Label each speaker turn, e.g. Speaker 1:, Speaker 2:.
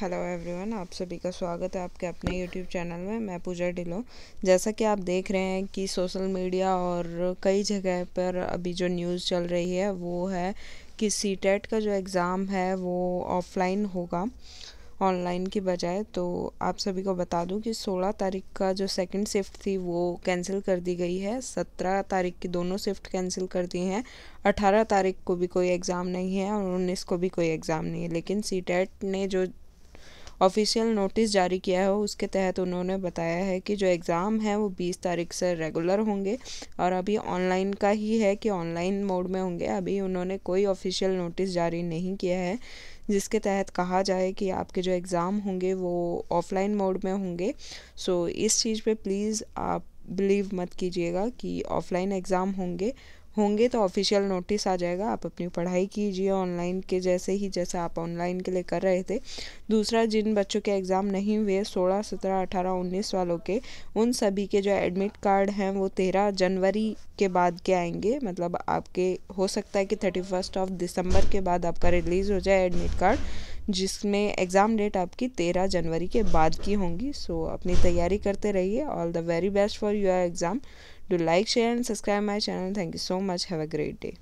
Speaker 1: hello everyone आप सभी का स्वागत है आपके अपने यूट्यूब चैनल में मैं पूजा ढिलो जैसा कि आप देख रहे हैं कि सोशल मीडिया और कई जगह पर अभी जो न्यूज़ चल रही है वो है कि सी e का जो एग्ज़ाम है वो ऑफलाइन होगा ऑनलाइन की बजाय तो आप सभी को बता दूं कि 16 तारीख का जो सेकंड शिफ्ट थी वो कैंसिल कर दी गई है 17 तारीख की दोनों शिफ्ट कैंसिल कर दी हैं 18 तारीख को भी कोई एग्ज़ाम नहीं है और 19 को भी कोई एग्ज़ाम नहीं है लेकिन सी e ने जो ऑफिशियल नोटिस जारी किया है उसके तहत उन्होंने बताया है कि जो एग्ज़ाम है वो बीस तारीख से रेगुलर होंगे और अभी ऑनलाइन का ही है कि ऑनलाइन मोड में होंगे अभी उन्होंने कोई ऑफिशियल नोटिस जारी नहीं किया है जिसके तहत कहा जाए कि आपके जो एग्ज़ाम होंगे वो ऑफलाइन मोड में होंगे सो इस चीज़ पे प्लीज़ आप बिलीव मत कीजिएगा कि ऑफ़लाइन एग्ज़ाम होंगे होंगे तो ऑफिशियल नोटिस आ जाएगा आप अपनी पढ़ाई कीजिए ऑनलाइन के जैसे ही जैसे आप ऑनलाइन के लिए कर रहे थे दूसरा जिन बच्चों के एग्ज़ाम नहीं हुए सोलह सत्रह अठारह उन्नीस वालों के उन सभी के जो एडमिट कार्ड हैं वो तेरह जनवरी के बाद के आएंगे मतलब आपके हो सकता है कि थर्टी फर्स्ट ऑफ दिसंबर के बाद आपका रिलीज़ हो जाए एडमिट कार्ड जिसमें एग्ज़ाम डेट आपकी तेरह जनवरी के बाद की होंगी सो अपनी तैयारी करते रहिए all the very best for your exam do like share and subscribe my channel thank you so much have a great day